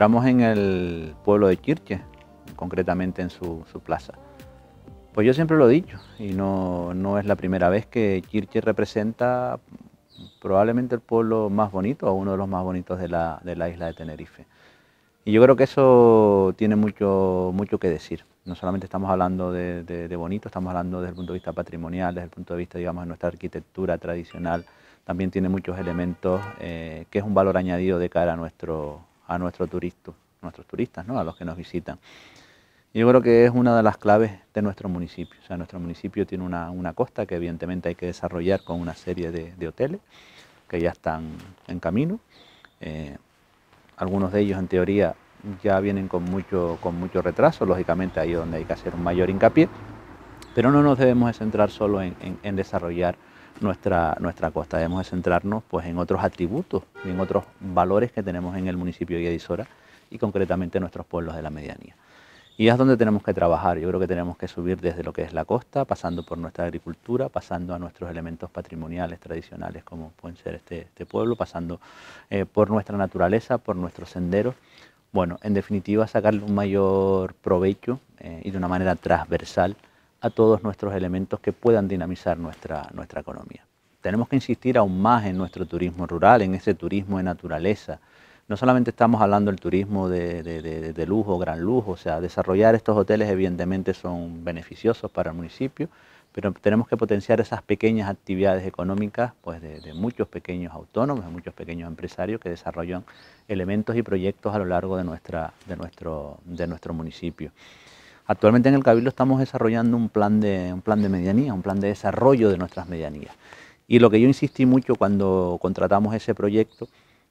Estamos en el pueblo de Kirche, concretamente en su, plaza. Pues yo siempre lo he dicho, y no, es la primera vez que Kirche representa probablemente el pueblo más bonito o uno de los más bonitos de la, de la isla de Tenerife. Y yo creo que eso tiene mucho, mucho que decir. No solamente estamos hablando de, bonito, estamos hablando desde el punto de vista patrimonial, desde el punto de vista, digamos, de nuestra arquitectura tradicional. También tiene muchos elementos eh, que es un valor añadido de cara a nuestro, a nuestro nuestros turistas, ¿no? a los que nos visitan. Yo creo que es una de las claves de nuestro municipio. O nuestro municipio tiene una, costa que evidentemente hay que desarrollar con una serie de, hoteles que ya están en camino. Eh, algunos de ellos en teoría ya vienen con mucho, con mucho retraso, lógicamente ahí es donde hay que hacer un mayor hincapié, pero no nos debemos centrar solo en desarrollar nuestra, nuestra costa. Debemos de centrarnos pues, en otros atributos en otros valores que tenemos en el municipio de Isora y concretamente en nuestros pueblos de la medianía. Y es donde tenemos que trabajar. Yo creo que tenemos que subir desde lo que es la costa, pasando por nuestra agricultura, pasando a nuestros elementos patrimoniales tradicionales como pueden ser este, este pueblo, pasando eh, por nuestra naturaleza, por nuestros senderos. Bueno, en definitiva, sacarle un mayor provecho eh, y de una manera transversal a todos nuestros elementos que puedan dinamizar nuestra, nuestra economía. Tenemos que insistir aún más en nuestro turismo rural, en ese turismo de naturaleza. No solamente estamos hablando del turismo de, de, de, lujo, gran lujo, o sea, desarrollar estos hoteles evidentemente son beneficiosos para el municipio, pero tenemos que potenciar esas pequeñas actividades económicas pues de, muchos pequeños autónomos, de muchos pequeños empresarios que desarrollan elementos y proyectos a lo largo de, nuestra, de, nuestro, de nuestro municipio. Actualmente en el Cabildo estamos desarrollando un plan de, un plan de medianía, un plan de desarrollo de nuestras medianías. Y lo que yo insistí mucho cuando contratamos ese proyecto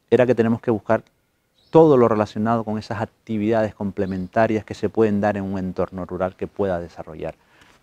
era que tenemos que buscar todo lo relacionado con esas actividades complementarias que se pueden dar en un entorno rural que pueda desarrollar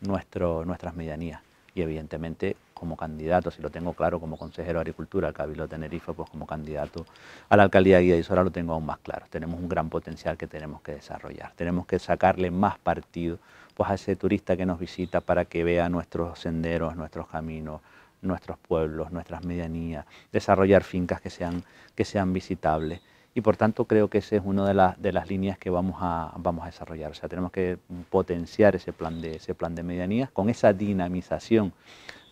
nuestro, nuestras medianías. Y evidentemente como candidato, si lo tengo claro como consejero de Agricultura, Cabildo Tenerife, pues como candidato a la alcaldía de Guía ahora lo tengo aún más claro. Tenemos un gran potencial que tenemos que desarrollar. Tenemos que sacarle más partido pues, a ese turista que nos visita para que vea nuestros senderos, nuestros caminos, nuestros pueblos, nuestras medianías, desarrollar fincas que sean, que sean visitables y por tanto creo que esa es una de, las de las líneas que vamos a, vamos a desarrollar. O sea, tenemos que potenciar ese plan de, ese plan de medianías con esa dinamización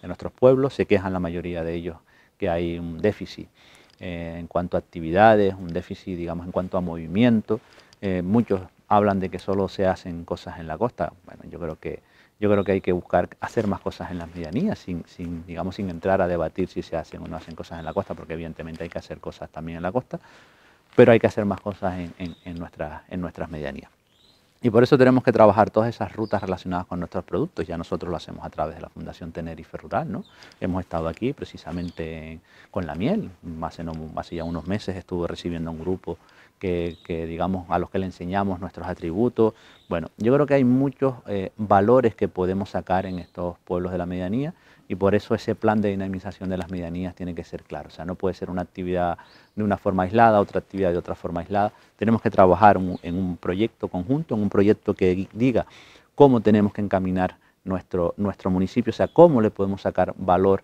en nuestros pueblos, se quejan la mayoría de ellos que hay un déficit eh, en cuanto a actividades, un déficit, digamos, en cuanto a movimiento. Eh, muchos hablan de que solo se hacen cosas en la costa. Bueno, yo creo que yo creo que hay que buscar hacer más cosas en las medianías, sin, sin, digamos, sin entrar a debatir si se hacen o no hacen cosas en la costa, porque evidentemente hay que hacer cosas también en la costa, pero hay que hacer más cosas en, en, en nuestras medianías. Y por eso tenemos que trabajar todas esas rutas relacionadas con nuestros productos. Ya nosotros lo hacemos a través de la Fundación Tenerife Rural. ¿no? Hemos estado aquí precisamente con la miel. Hace, ya unos meses estuve recibiendo un grupo que, digamos, a los que le enseñamos nuestros atributos. Bueno, yo creo que hay muchos eh, valores que podemos sacar en estos pueblos de la medianía y por eso ese plan de dinamización de las medianías tiene que ser claro. O sea, no puede ser una actividad de una forma aislada, otra actividad de otra forma aislada. Tenemos que trabajar en un proyecto conjunto, en un proyecto que diga cómo tenemos que encaminar nuestro, nuestro municipio, o sea, cómo le podemos sacar valor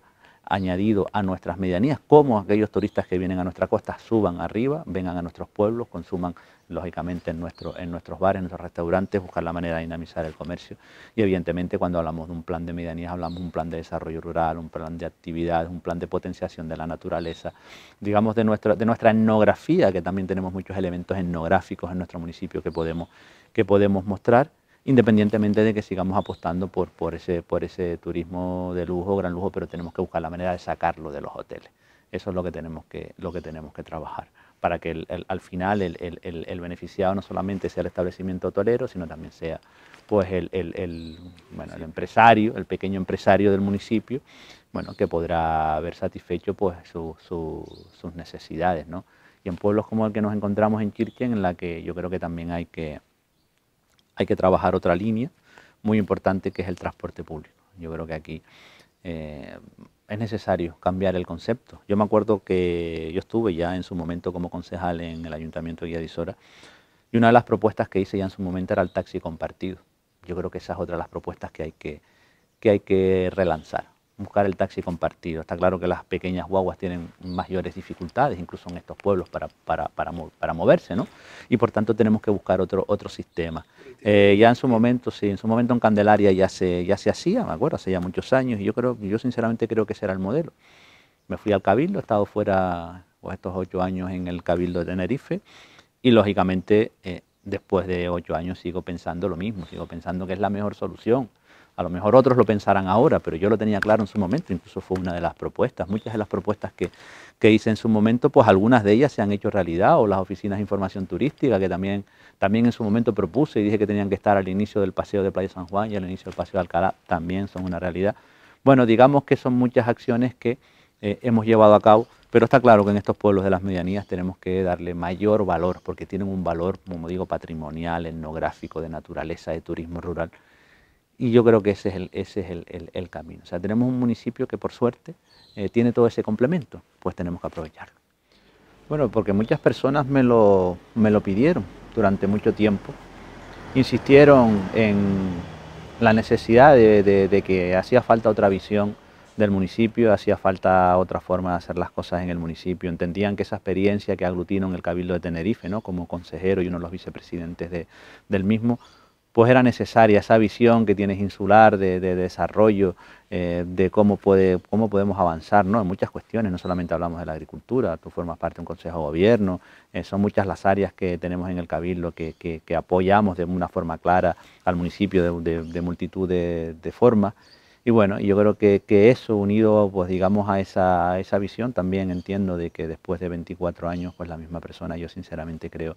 añadido a nuestras medianías, como aquellos turistas que vienen a nuestra costa suban arriba, vengan a nuestros pueblos, consuman lógicamente en, nuestro, en nuestros bares, en nuestros restaurantes, buscar la manera de dinamizar el comercio. Y evidentemente cuando hablamos de un plan de medianías, hablamos de un plan de desarrollo rural, un plan de actividades, un plan de potenciación de la naturaleza, digamos de nuestra, de nuestra etnografía, que también tenemos muchos elementos etnográficos en nuestro municipio que podemos, que podemos mostrar independientemente de que sigamos apostando por, por, ese, por ese turismo de lujo, gran lujo, pero tenemos que buscar la manera de sacarlo de los hoteles. Eso es lo que tenemos que, lo que, tenemos que trabajar, para que al final el, beneficiado no solamente sea el establecimiento hotelero, sino también sea pues el, el empresario, el pequeño empresario del municipio, bueno, que podrá haber satisfecho pues, sus necesidades. ¿no? Y en pueblos como el que nos encontramos en Kirchen, en la que yo creo que también hay que hay que trabajar otra línea muy importante que es el transporte público. Yo creo que aquí eh, es necesario cambiar el concepto. Yo me acuerdo que yo estuve ya en su momento como concejal en el Ayuntamiento de Guía y una de las propuestas que hice ya en su momento era el taxi compartido. Yo creo que esa es otra de las propuestas que hay que, que, hay que relanzar buscar el taxi compartido. Está claro que las pequeñas guaguas tienen mayores dificultades, incluso en estos pueblos, para, para, moverse, ¿no? Y por tanto tenemos que buscar otro, otro sistema. Eh, ya en su momento, sí, en su momento en Candelaria ya se, ya se hacía, me acuerdo, hace ya muchos años, y yo creo, yo sinceramente creo que ese era el modelo. Me fui al Cabildo, he estado fuera pues, estos ocho años en el Cabildo de Tenerife, y lógicamente eh, después de ocho años sigo pensando lo mismo, sigo pensando que es la mejor solución. A lo mejor otros lo pensarán ahora, pero yo lo tenía claro en su momento, incluso fue una de las propuestas. Muchas de las propuestas que, que hice en su momento, pues algunas de ellas se han hecho realidad, o las oficinas de información turística, que también, también en su momento propuse y dije que tenían que estar al inicio del paseo de Playa San Juan y al inicio del paseo de Alcalá, también son una realidad. Bueno, digamos que son muchas acciones que eh, hemos llevado a cabo, pero está claro que en estos pueblos de las medianías tenemos que darle mayor valor, porque tienen un valor, como digo, patrimonial, etnográfico, de naturaleza, de turismo rural, y yo creo que ese es el, ese es el, camino. O sea, tenemos un municipio que por suerte eh, tiene todo ese complemento, pues tenemos que aprovecharlo. Bueno, porque muchas personas me lo, pidieron durante mucho tiempo. Insistieron en la necesidad de, que hacía falta otra visión del municipio, hacía falta otra forma de hacer las cosas en el municipio. Entendían que esa experiencia que aglutino en el Cabildo de Tenerife, ¿no? como consejero y uno de los vicepresidentes del mismo, pues era necesaria esa visión que tienes insular de, desarrollo, eh, de cómo, puede, cómo podemos avanzar ¿no? en muchas cuestiones, no solamente hablamos de la agricultura, tú formas parte de un consejo de gobierno, eh, son muchas las áreas que tenemos en el Cabildo que, apoyamos de una forma clara al municipio de, multitud de, formas. Y bueno, yo creo que, eso unido, pues digamos, a esa, esa visión, también entiendo de que después de 24 años, pues la misma persona, yo sinceramente creo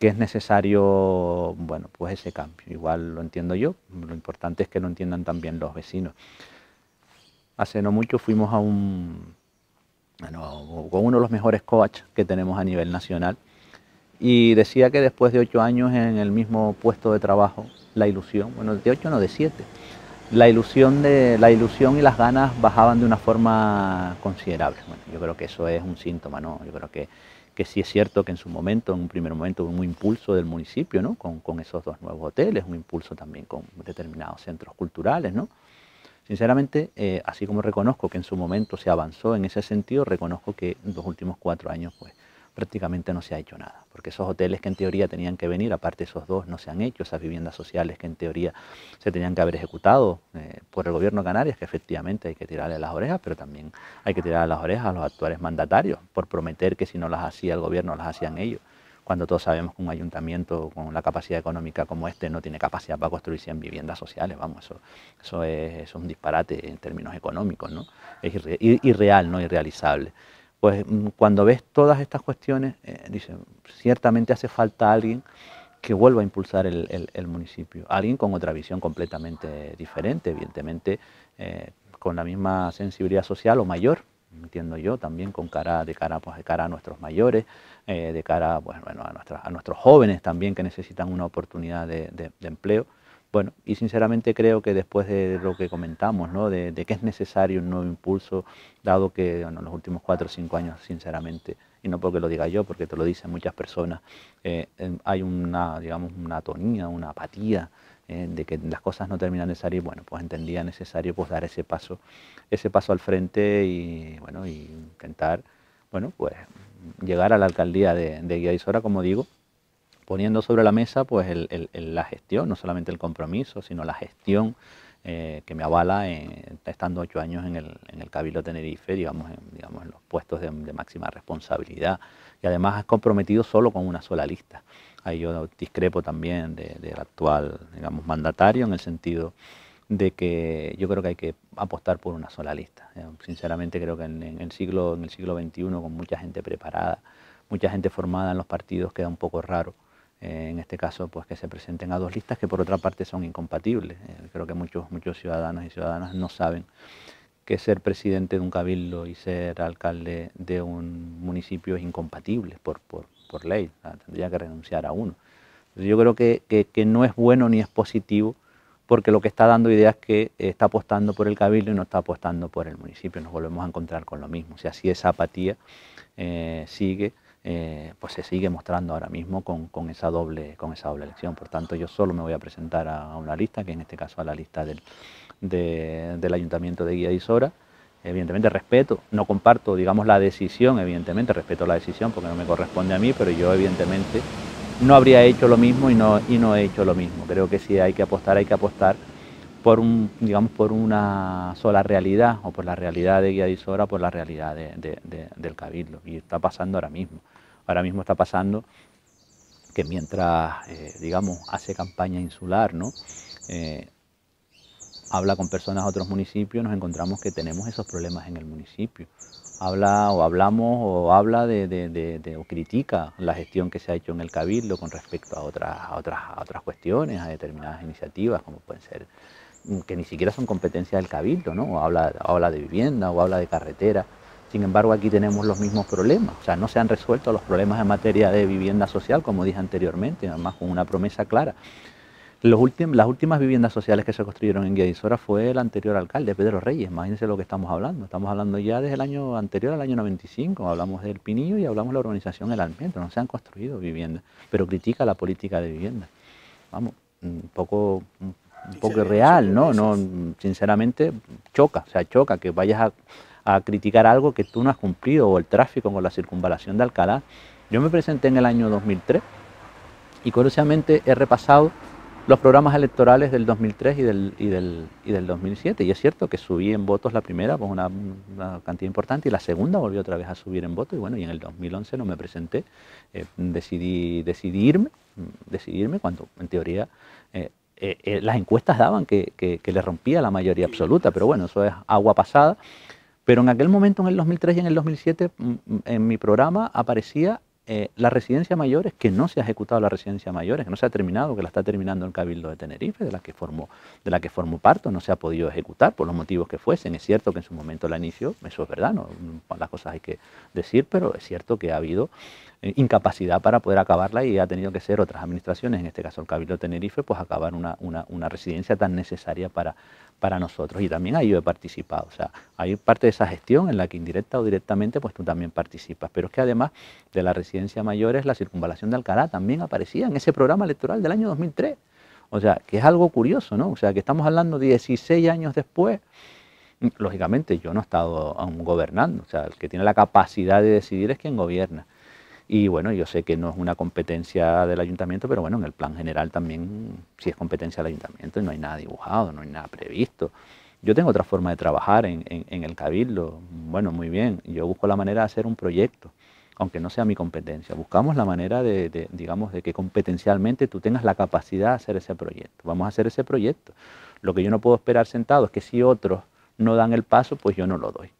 que es necesario, bueno, pues ese cambio. Igual lo entiendo yo, lo importante es que lo entiendan también los vecinos. Hace no mucho fuimos a un, con uno de los mejores coaches que tenemos a nivel nacional y decía que después de ocho años en el mismo puesto de trabajo, la ilusión, bueno, de ocho no, de siete, la ilusión, de, la ilusión y las ganas bajaban de una forma considerable. yo creo que eso es un síntoma, ¿no? Yo creo que, que sí es cierto que en su momento, en un primer momento, hubo un impulso del municipio, Con, esos dos nuevos hoteles, un impulso también con determinados centros culturales, ¿no? Sinceramente, eh, así como reconozco que en su momento se avanzó en ese sentido, reconozco que en los últimos cuatro años, pues, prácticamente no se ha hecho nada, porque esos hoteles que en teoría tenían que venir, aparte esos dos, no se han hecho, esas viviendas sociales que en teoría se tenían que haber ejecutado eh, por el gobierno Canarias, que efectivamente hay que tirarle las orejas, pero también hay que tirarle las orejas a los actuales mandatarios por prometer que si no las hacía el gobierno, las hacían ellos cuando todos sabemos que un ayuntamiento con la capacidad económica como este no tiene capacidad para construir 100 viviendas sociales, vamos, eso, eso, es, un disparate en términos económicos, ¿no? Es irreal, no irrealizable pues mm, cuando ves todas estas cuestiones, eh, dice, ciertamente hace falta alguien que vuelva a impulsar el, municipio, alguien con otra visión completamente diferente, evidentemente eh, con la misma sensibilidad social o mayor, entiendo yo, también con cara de cara, pues, de cara a nuestros mayores, eh, de cara a, nuestros jóvenes también que necesitan una oportunidad de empleo. Bueno, y sinceramente creo que después de lo que comentamos, de, que es necesario un nuevo impulso, dado que en los últimos cuatro o cinco años, sinceramente, y no porque lo diga yo, porque te lo dicen muchas personas, eh, hay una, digamos, una atonía, una apatía eh, de que las cosas no terminan de salir, bueno, pues entendía necesario pues dar ese paso, ese paso al frente y bueno, intentar, bueno, pues llegar a la alcaldía de, de como digo, poniendo sobre la mesa pues la gestión, no solamente el compromiso, sino la gestión eh, que me avala estando ocho años en el, Cabildo Tenerife, digamos en, los puestos de, máxima responsabilidad. Y además es comprometido solo con una sola lista. Ahí yo discrepo también del actual, digamos, mandatario en el sentido de que yo creo que hay que apostar por una sola lista. Eh, sinceramente creo que el siglo, en el siglo XXI, con mucha gente preparada, mucha gente formada en los partidos, queda un poco raro eh, en este caso pues que se presenten a dos listas que por otra parte son incompatibles. Eh, creo que muchos, muchos ciudadanos y ciudadanas no saben que ser presidente de un cabildo y ser alcalde de un municipio es incompatible por, ley, tendría que renunciar a uno. yo creo que, no es bueno ni es positivo porque lo que está dando idea es que eh, está apostando por el cabildo y no está apostando por el municipio. Nos volvemos a encontrar con lo mismo. O sea, si esa apatía sigue, eh, pues se sigue mostrando ahora mismo con, esa doble, con esa doble elección. Por tanto, yo solo me voy a presentar a, una lista, que en este caso a la lista del, del Ayuntamiento de Guía y Sora. Evidentemente respeto, no comparto, digamos, la decisión, evidentemente respeto la decisión porque no me corresponde a mí, pero yo evidentemente no habría hecho lo mismo y no, y no he hecho lo mismo. Creo que si hay que apostar, hay que apostar por un, digamos, por una sola realidad, o por la realidad de Guía Disora, por la realidad del Cabildo. Y está pasando ahora mismo. Ahora mismo está pasando que mientras, eh, digamos, hace campaña insular, ¿no? Eh, habla con personas de otros municipios, nos encontramos que tenemos esos problemas en el municipio. Habla o hablamos o habla de, o critica la gestión que se ha hecho en el Cabildo con respecto a otras, otras, a otras cuestiones, a determinadas iniciativas, como pueden ser que ni siquiera son competencia del cabildo, ¿no? habla, habla de vivienda o habla de carretera. Sin embargo, aquí tenemos los mismos problemas. O sea, no se han resuelto los problemas en materia de vivienda social, como dije anteriormente, además con una promesa clara. Los últimos, las últimas viviendas sociales que se construyeron en Sora fue el anterior alcalde, Pedro Reyes. Imagínense lo que estamos hablando. Estamos hablando ya desde el año anterior al año 95. Hablamos del Pinillo y hablamos de la urbanización El Almiento, No se han construido viviendas, pero critica la política de vivienda. Vamos, un poco, un poco real, ¿no? no sinceramente, choca, o sea, choca que vayas a, criticar algo que tú no has cumplido, o el tráfico con la circunvalación de Alcalá. Yo me presenté en el año 2003 y curiosamente he repasado los programas electorales del 2003 y del, del, 2007. Y es cierto que subí en votos la primera, pues una, cantidad importante, y la segunda volví otra vez a subir en votos. Y bueno, y en el 2011 no me presenté, eh, decidí, decidirme, decidirme cuando en teoría eh, eh, eh, las encuestas daban que, que, le rompía la mayoría absoluta, pero bueno, eso es agua pasada. Pero en aquel momento, en el 2003 y en el 2007, mm, mm, en mi programa aparecía eh, la residencia mayor es que no se ha ejecutado la residencia mayores, que no se ha terminado, que la está terminando el Cabildo de Tenerife, de la que formó, de la que formó parto, no se ha podido ejecutar por los motivos que fuesen. Es cierto que en su momento la inició, eso es verdad, no, las cosas hay que decir, pero es cierto que ha habido eh, incapacidad para poder acabarla y ha tenido que ser otras administraciones, en este caso el Cabildo de Tenerife, pues acabar una, una residencia tan necesaria para, para nosotros y también ahí yo he participado. O sea, hay parte de esa gestión en la que indirecta o directamente pues tú también participas. Pero es que además de la residencia mayor es la circunvalación de Alcalá también aparecía en ese programa electoral del año 2003. O sea, que es algo curioso, ¿no? O sea, que estamos hablando 16 años después. Lógicamente yo no he estado aún gobernando. O sea, el que tiene la capacidad de decidir es quien gobierna. Y bueno, yo sé que no es una competencia del ayuntamiento, pero bueno, en el plan general también sí es competencia del ayuntamiento y no hay nada dibujado, no hay nada previsto. Yo tengo otra forma de trabajar en, en, el cabildo. Bueno, muy bien, yo busco la manera de hacer un proyecto, aunque no sea mi competencia. Buscamos la manera de, digamos, de que competencialmente tú tengas la capacidad de hacer ese proyecto. Vamos a hacer ese proyecto. Lo que yo no puedo esperar sentado es que si otros no dan el paso, pues yo no lo doy.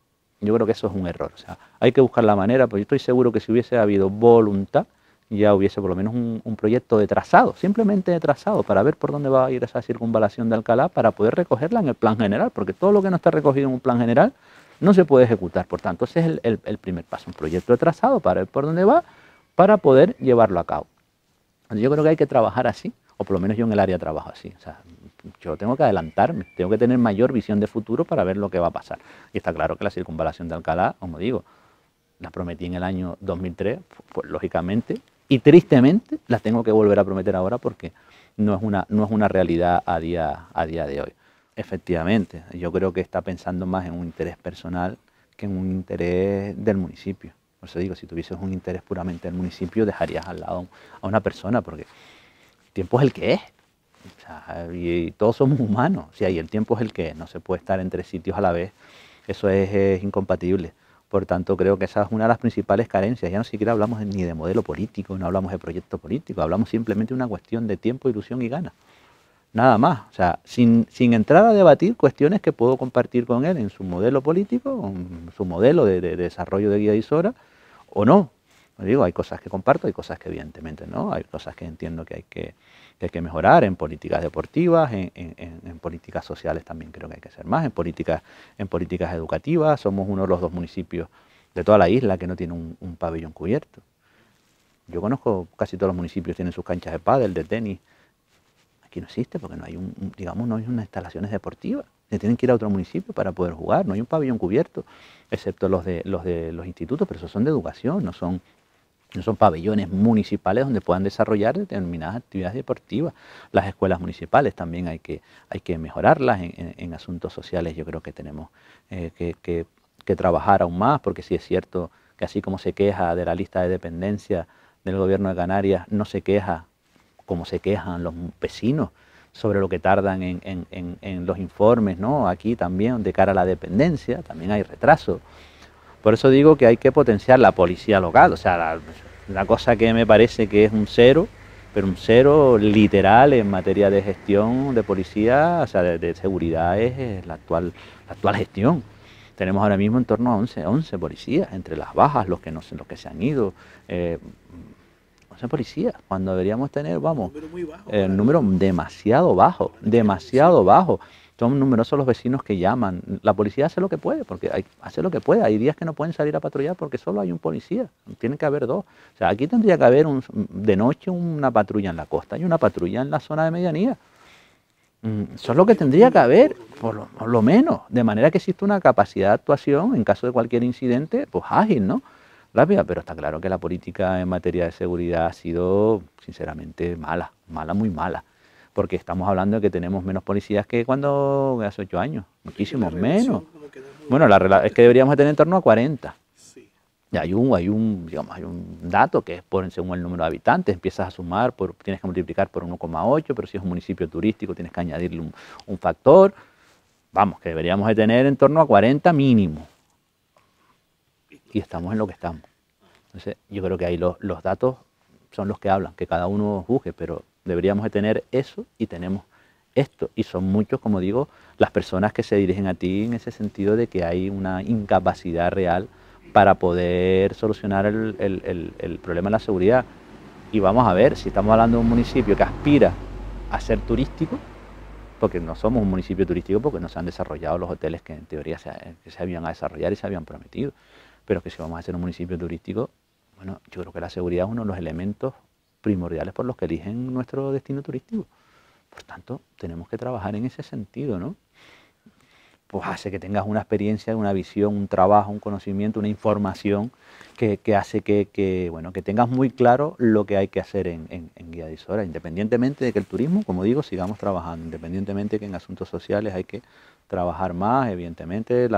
Yo creo que eso es un error. O sea, hay que buscar la manera, porque yo estoy seguro que si hubiese habido voluntad, ya hubiese por lo menos un, proyecto de trazado, simplemente de trazado, para ver por dónde va a ir esa circunvalación de Alcalá, para poder recogerla en el plan general, porque todo lo que no está recogido en un plan general no se puede ejecutar. Por tanto, ese es el, primer paso, un proyecto de trazado para ver por dónde va, para poder llevarlo a cabo. Yo creo que hay que trabajar así, o por lo menos yo en el área trabajo así yo tengo que adelantarme, tengo que tener mayor visión de futuro para ver lo que va a pasar. Y está claro que la circunvalación de Alcalá, como digo, la prometí en el año 2003, pues, lógicamente, y tristemente la tengo que volver a prometer ahora porque no es una, no es una realidad a día, a día de hoy. Efectivamente, yo creo que está pensando más en un interés personal que en un interés del municipio. Por eso digo, si tuvieses un interés puramente del municipio, dejarías al lado a una persona, porque el tiempo es el que es y todos somos humanos, y el tiempo es el que no se puede estar entre sitios a la vez, eso es, incompatible. Por tanto, creo que esa es una de las principales carencias. Ya no siquiera hablamos ni de modelo político, no hablamos de proyecto político, hablamos simplemente de una cuestión de tiempo, ilusión y ganas. Nada más, o sea, sin, entrar a debatir cuestiones que puedo compartir con él en su modelo político, en su modelo de, desarrollo de guía o no. Digo, hay cosas que comparto, hay cosas que evidentemente no, hay cosas que entiendo que hay que, que hay que mejorar en políticas deportivas, en, políticas sociales también creo que hay que hacer más, en políticas, en políticas educativas. Somos uno de los dos municipios de toda la isla que no tiene un, pabellón cubierto. Yo conozco casi todos los municipios tienen sus canchas de pádel, de tenis. Aquí no existe porque no hay un, digamos, no hay unas instalaciones deportivas. Se tienen que ir a otro municipio para poder jugar. No hay un pabellón cubierto, excepto los de los de los institutos, pero esos son de educación, no son no son pabellones municipales donde puedan desarrollar determinadas actividades deportivas. Las escuelas municipales también hay que, hay que mejorarlas en, asuntos sociales. Yo creo que tenemos eh, que, trabajar aún más, porque sí es cierto que así como se queja de la lista de dependencia del gobierno de Canarias, no se queja como se quejan los vecinos sobre lo que tardan en, los informes, ¿no? Aquí también, de cara a la dependencia, también hay retraso. Por eso digo que hay que potenciar la policía local, o sea, la, cosa que me parece que es un cero, pero un cero literal en materia de gestión de policía, o sea, de, seguridad es, la, actual, actual gestión. Tenemos ahora mismo en torno a 11, 11 policías, entre las bajas, los que, no, los que se han ido. 11 eh, policías, cuando deberíamos tener, vamos, el número demasiado bajo, demasiado bajo. Son numerosos los vecinos que llaman. La policía hace lo que puede, porque hace lo que puede. Hay días que no pueden salir a patrullar porque solo hay un policía. Tienen que haber dos. O sea, aquí tendría que haber un, de noche una patrulla en la costa y una patrulla en la zona de medianía. Mm, eso es lo que tendría que haber, por lo, menos. De manera que exista una capacidad de actuación en caso de cualquier incidente, pues ágil, ¿no? rápida, pero está claro que la política en materia de seguridad ha sido, sinceramente, mala, mala, muy mala porque estamos hablando de que tenemos menos policías que cuando hace ocho años, muchísimos menos. Bueno, la es que deberíamos tener en torno a 40. Y hay un, hay un, digamos, hay un dato que es por, según el número de habitantes, empiezas a sumar, tienes que multiplicar por 1,8, pero si es un municipio turístico tienes que añadirle un, factor. Vamos, que deberíamos de tener en torno a 40 mínimo. Y estamos en lo que estamos. Entonces, yo creo que ahí los, los datos son los que hablan, que cada uno juzgue, pero Deberíamos tener eso y tenemos esto. Y son muchos, como digo, las personas que se dirigen a ti en ese sentido de que hay una incapacidad real para poder solucionar el, problema de la seguridad. Y vamos a ver, si estamos hablando de un municipio que aspira a ser turístico, porque no somos un municipio turístico porque no se han desarrollado los hoteles que en teoría se, se habían a desarrollar y se habían prometido, pero que si vamos a ser un municipio turístico, bueno, yo creo que la seguridad es uno de los elementos primordiales por los que eligen nuestro destino turístico. Por tanto, tenemos que trabajar en ese sentido, ¿no? Pues hace que tengas una experiencia, una visión, un trabajo, un conocimiento, una información que, hace que, bueno, que tengas muy claro lo que hay que hacer en, Guía de independientemente de que el turismo, como digo, sigamos trabajando, independientemente que en asuntos sociales hay que trabajar más, evidentemente,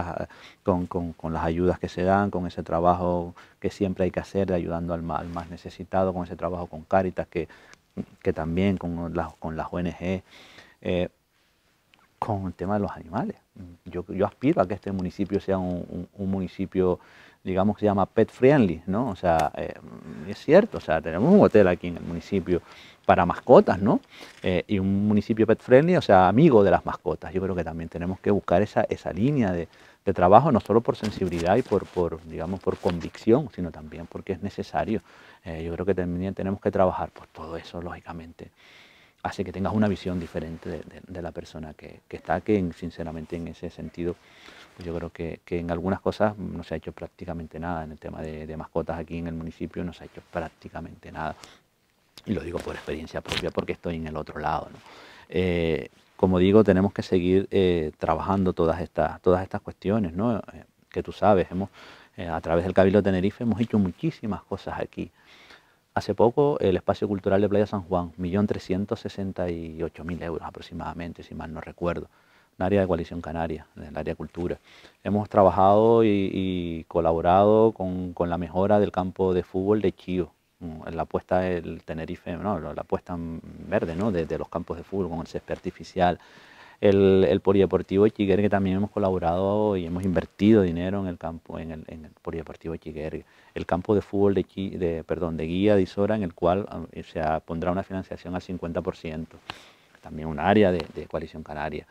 con, las ayudas que se dan, con ese trabajo que siempre hay que hacer de ayudando al, más necesitado, con ese trabajo con Cáritas, que, que también con las, con las ONG, eh, con el tema de los animales. Yo, aspiro a que este municipio sea un, un municipio digamos que se llama pet friendly, ¿no? O sea, eh, es cierto, o sea, tenemos un hotel aquí en el municipio para mascotas, ¿no? Eh, y un municipio pet friendly, o sea, amigo de las mascotas. Yo creo que también tenemos que buscar esa, esa línea de, de trabajo, no solo por sensibilidad y por, por, digamos, por convicción, sino también porque es necesario. Eh, yo creo que también tenemos que trabajar por todo eso, lógicamente. Hace que tengas una visión diferente de, la persona que, que está, aquí, sinceramente en ese sentido pues yo creo que, en algunas cosas mm, no se ha hecho prácticamente nada. En el tema de, mascotas aquí en el municipio no se ha hecho prácticamente nada. Y lo digo por experiencia propia porque estoy en el otro lado. Eh, como digo, tenemos que seguir eh, trabajando todas estas, todas estas cuestiones, eh, que tú sabes, hemos, a través del Cabildo de Tenerife hemos hecho muchísimas cosas aquí. Hace poco el Espacio Cultural de Playa San Juan, 1.368.000 euros aproximadamente, si mal no recuerdo. ...un área de coalición canaria, en el área cultura. Hemos trabajado y, colaborado con, la mejora del campo de fútbol de Chío, mm, en la apuesta del Tenerife, la apuesta verde ¿no? de, los campos de fútbol con el césped artificial. El, el, polideportivo Chiguergue también hemos colaborado y hemos invertido dinero en el campo en el, polideportivo Chiguergue el campo de fútbol de, de perdón de guía de Isora en el cual um, se pondrá una financiación al 50% también un área de coalición canaria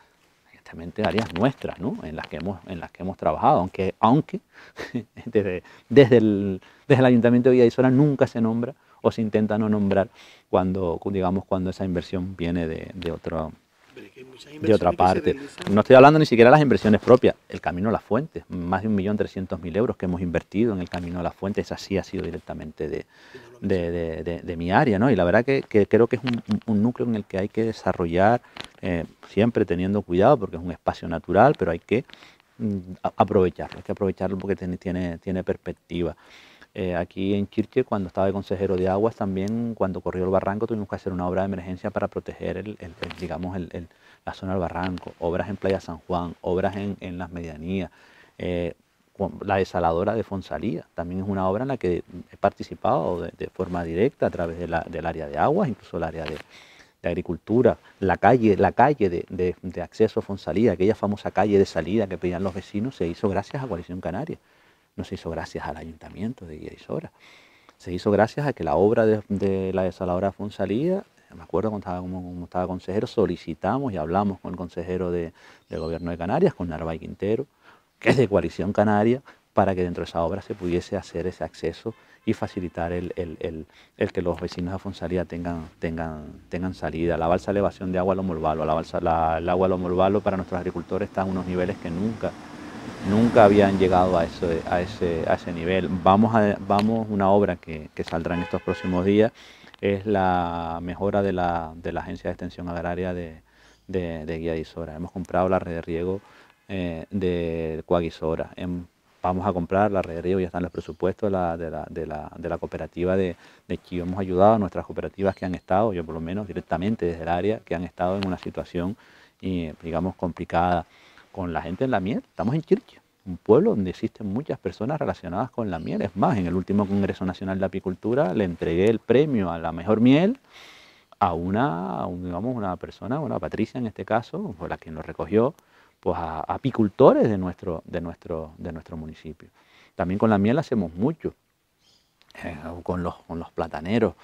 áreas nuestras, ¿no? en, las que hemos, en las que hemos trabajado, aunque, aunque desde, desde, el, desde el Ayuntamiento de Villa de nunca se nombra o se intenta no nombrar cuando, digamos, cuando esa inversión viene de, de otro de otra parte. No estoy hablando ni siquiera de las inversiones propias, el camino a la fuentes, más de 1.300.000 euros que hemos invertido en el camino a las fuente, esa sí ha sido directamente de, mi área, ¿no? Y la verdad que, creo que es un, núcleo en el que hay que desarrollar, eh, siempre teniendo cuidado, porque es un espacio natural, pero hay que mm, aprovecharlo, hay que aprovecharlo porque tiene perspectiva. Eh, aquí en Chirche, cuando estaba de consejero de aguas, también cuando corrió el barranco tuvimos que hacer una obra de emergencia para proteger la zona del barranco, obras en Playa San Juan, obras en, las medianías, eh, la desaladora de Fonsalía, también es una obra en la que he participado de, forma directa a través del área de aguas, incluso el área de, agricultura, la calle, la calle de, de, acceso a Fonsalía, aquella famosa calle de salida que pedían los vecinos, se hizo gracias a Coalición Canaria no se hizo gracias al ayuntamiento de Guía y Sora. Se hizo gracias a que la obra de, de la desaladora Fonsalía, me acuerdo cuando estaba, como, estaba consejero, solicitamos y hablamos con el consejero de, del gobierno de Canarias, con Narváez Quintero, que es de Coalición Canaria, para que dentro de esa obra se pudiese hacer ese acceso y facilitar el, el, que los vecinos de Fonsalía tengan, tengan, tengan salida. La balsa elevación de agua a Lomolvalo, la balsa, el agua a Lomolvalo para nuestros agricultores está a unos niveles que nunca nunca habían llegado a ese, a ese, a ese nivel. Vamos a vamos una obra que, saldrá en estos próximos días, es la mejora de la, Agencia de Extensión Agraria de, Guía de Isora. Hemos comprado la red de riego eh, de Coaguisora. Em, vamos a comprar la red de riego, ya están los presupuestos de, la, cooperativa de, de Hemos ayudado a nuestras cooperativas que han estado, yo por lo menos directamente desde el área, que han estado en una situación, digamos, complicada con la gente en la miel. Estamos en Chirche, un pueblo donde existen muchas personas relacionadas con la miel. Es más, en el último Congreso Nacional de Apicultura le entregué el premio a la mejor miel a una, digamos, una persona, una Patricia en este caso, ...fue la quien lo recogió, pues a, apicultores de nuestro, de, nuestro, de nuestro municipio. También con la miel hacemos mucho, eh, con, los, plataneros,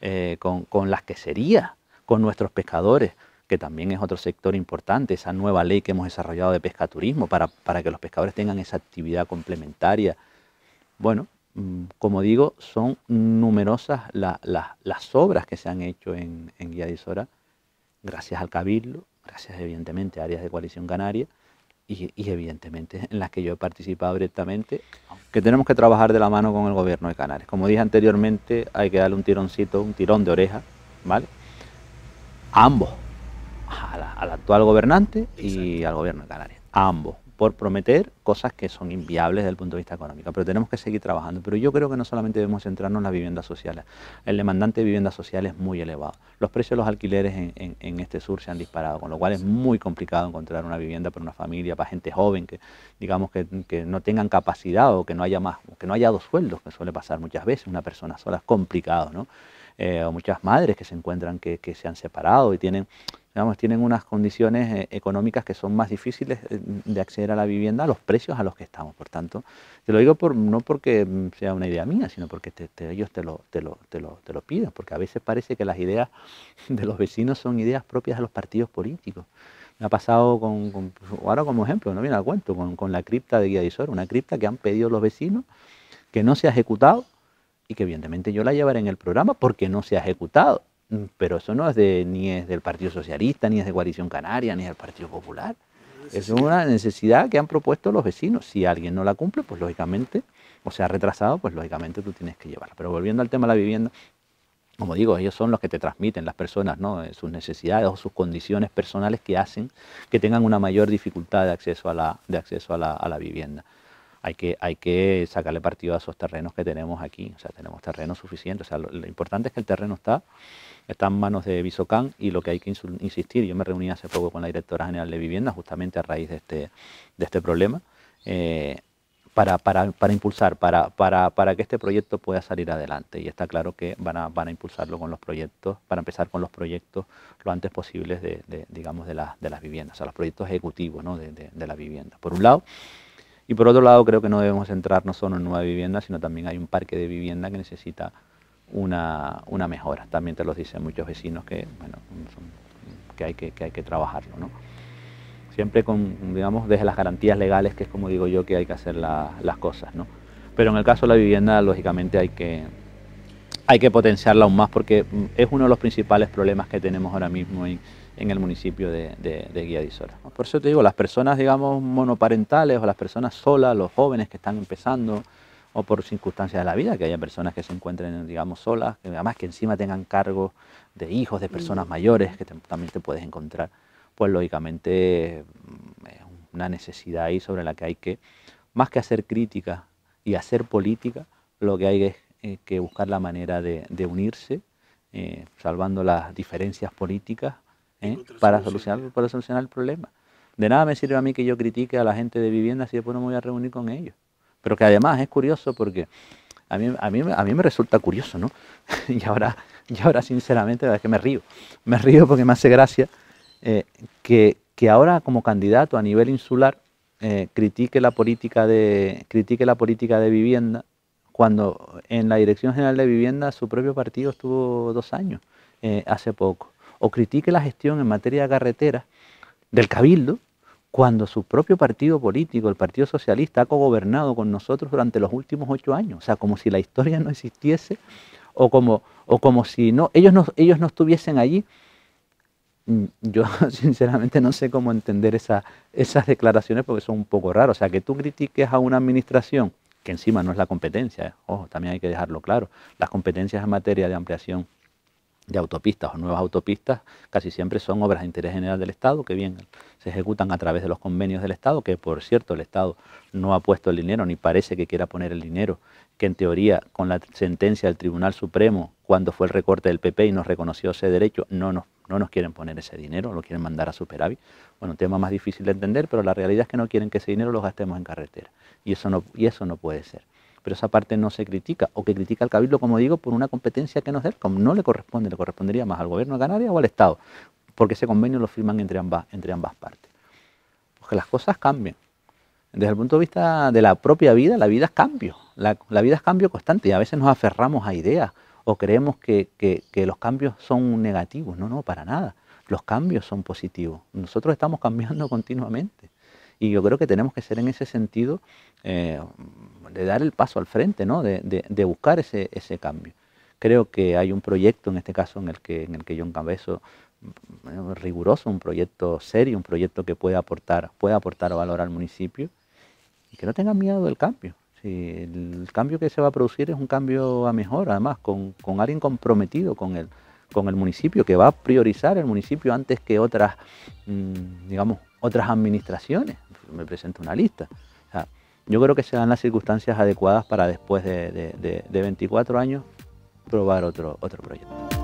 eh, con, con las queserías, con nuestros pescadores que también es otro sector importante, esa nueva ley que hemos desarrollado de pescaturismo para, para que los pescadores tengan esa actividad complementaria. Bueno, mm, como digo, son numerosas las obras que se han hecho en, Guía de Isora, gracias al Cabildo, gracias evidentemente a áreas de coalición canaria y, evidentemente en las que yo he participado directamente, que tenemos que trabajar de la mano con el gobierno de Canarias. Como dije anteriormente, hay que darle un tironcito, un tirón de oreja, ¿vale? ambos, al actual gobernante y al gobierno de Canarias, ambos, por prometer cosas que son inviables desde el punto de vista económico. Pero tenemos que seguir trabajando. Pero yo creo que no solamente debemos centrarnos en las viviendas sociales. El demandante de viviendas sociales es muy elevado. Los precios de los alquileres en, este sur se han disparado, con lo cual es muy complicado encontrar una vivienda para una familia, para gente joven, que digamos que, no tengan capacidad o que no haya más, que no haya dos sueldos, que suele pasar muchas veces. Una persona sola es complicado, ¿no? Eh, o muchas madres que se encuentran que, que se han separado y tienen digamos, tienen unas condiciones eh, económicas que son más difíciles eh, de acceder a la vivienda a los precios a los que estamos. Por tanto, te lo digo no porque sea una idea mía, sino porque ellos te lo, te, lo, te, piden, porque a veces parece que las ideas de los vecinos son ideas propias de los partidos políticos. Me ha pasado con, ahora como ejemplo, no me al cuento, con, la cripta de Guía de una cripta que han pedido los vecinos, que no se ha ejecutado y que evidentemente yo la llevaré en el programa porque no se ha ejecutado Mm, pero eso no es de, ni es del Partido Socialista, ni es de Coalición Canaria, ni es del Partido Popular. Es una necesidad que han propuesto los vecinos. Si alguien no la cumple, pues lógicamente, o se ha retrasado, pues lógicamente tú tienes que llevarla. Pero volviendo al tema de la vivienda, como digo, ellos son los que te transmiten las personas, ¿no? Eh, sus necesidades o sus condiciones personales que hacen que tengan una mayor dificultad de acceso a la, de acceso a la, a la vivienda hay que, sacarle partido a esos terrenos que tenemos aquí. O sea, tenemos terrenos suficientes... O sea, lo, importante es que el terreno está, está en manos de Visocan y lo que hay que insistir, yo me reuní hace poco con la directora general de viviendas... justamente a raíz de este, de este problema, eh, para, impulsar, para, que este proyecto pueda salir adelante. Y está claro que van a, impulsarlo con los proyectos, para empezar con los proyectos lo antes posible de, digamos, de, de las viviendas, o sea, los proyectos ejecutivos de, las viviendas... Por un lado, y por otro lado, creo que no debemos no solo en nueva vivienda, sino también hay un parque de vivienda que necesita una, mejora. También te lo dicen muchos vecinos que, que, hay que, hay que trabajarlo. Siempre con, digamos, desde las garantías legales, que es como digo yo que hay que hacer las cosas. Pero en el caso de la vivienda, lógicamente hay que, hay que potenciarla aún más porque mm, es uno de los principales problemas que tenemos ahora mismo en el municipio de, Guía de Sola. Por eso te digo, las personas, digamos, monoparentales o las personas solas, los jóvenes que están empezando o por circunstancias de la vida, que haya personas que se encuentren, digamos, solas, además que encima tengan cargos de hijos, de personas mm. mayores, que también te puedes encontrar, pues lógicamente mm, es una necesidad ahí sobre la que hay que, más que hacer crítica y hacer política, lo que hay es eh, que buscar la manera de, unirse, eh, salvando las diferencias políticas, ¿eh? para, solucionar, para solucionar el problema. De nada me sirve a mí que yo critique a la gente de vivienda si después no me voy a reunir con ellos. Pero que además es curioso porque a mí, a mí, me resulta curioso, ¿no? y, ahora, y ahora, sinceramente, la verdad es que me río. Me río porque me hace gracia eh, que, ahora como candidato a nivel insular eh, critique, la política de, critique la política de vivienda cuando en la Dirección General de Vivienda su propio partido estuvo dos años hace poco o critique la gestión en materia de carreteras del Cabildo cuando su propio partido político, el Partido Socialista, ha cogobernado con nosotros durante los últimos ocho años. O sea, como si la historia no existiese o como, o como si no ellos, no, ellos no estuviesen allí. Mm, yo sinceramente no sé cómo entender esa, esas declaraciones porque son un poco raras. O sea, que tú critiques a una administración, que encima no es la competencia, eh, ojo, también hay que dejarlo claro, las competencias en materia de ampliación de autopistas o nuevas autopistas casi siempre son obras de interés general del Estado que bien se ejecutan a través de los convenios del Estado, que por cierto el Estado no ha puesto el dinero ni parece que quiera poner el dinero, que en teoría con la sentencia del Tribunal Supremo, cuando fue el recorte del PP y nos reconoció ese derecho, no nos, no nos quieren poner ese dinero, lo quieren mandar a superávit. Bueno, un tema más difícil de entender, pero la realidad es que no quieren que ese dinero lo gastemos en carretera y eso no, y eso no puede ser pero esa parte no se critica, o que critica al Cabildo, como digo, por una competencia que no es no le corresponde, le correspondería más al Gobierno de Canarias o al Estado, porque ese convenio lo firman entre ambas, entre ambas partes. Porque las cosas cambian. Desde el punto de vista de la propia vida, la vida es cambio, la, vida es cambio constante y a veces nos aferramos a ideas o creemos que, que los cambios son negativos, no, no, para nada. Los cambios son positivos. Nosotros estamos cambiando continuamente. Y yo creo que tenemos que ser en ese sentido eh, de dar el paso al frente, de, buscar ese, cambio. Creo que hay un proyecto en este caso en el que, en el que yo encabezo riguroso, un proyecto serio, un proyecto que pueda aportar, aportar valor al municipio y que no tengan miedo del cambio. el cambio que se va a producir es un cambio a mejor, además, con, alguien comprometido con él con el municipio, que va a priorizar el municipio antes que otras, mm, digamos, otras administraciones. Me presento una lista. yo creo que se dan las circunstancias adecuadas para después de, de 24 años probar otro, otro proyecto.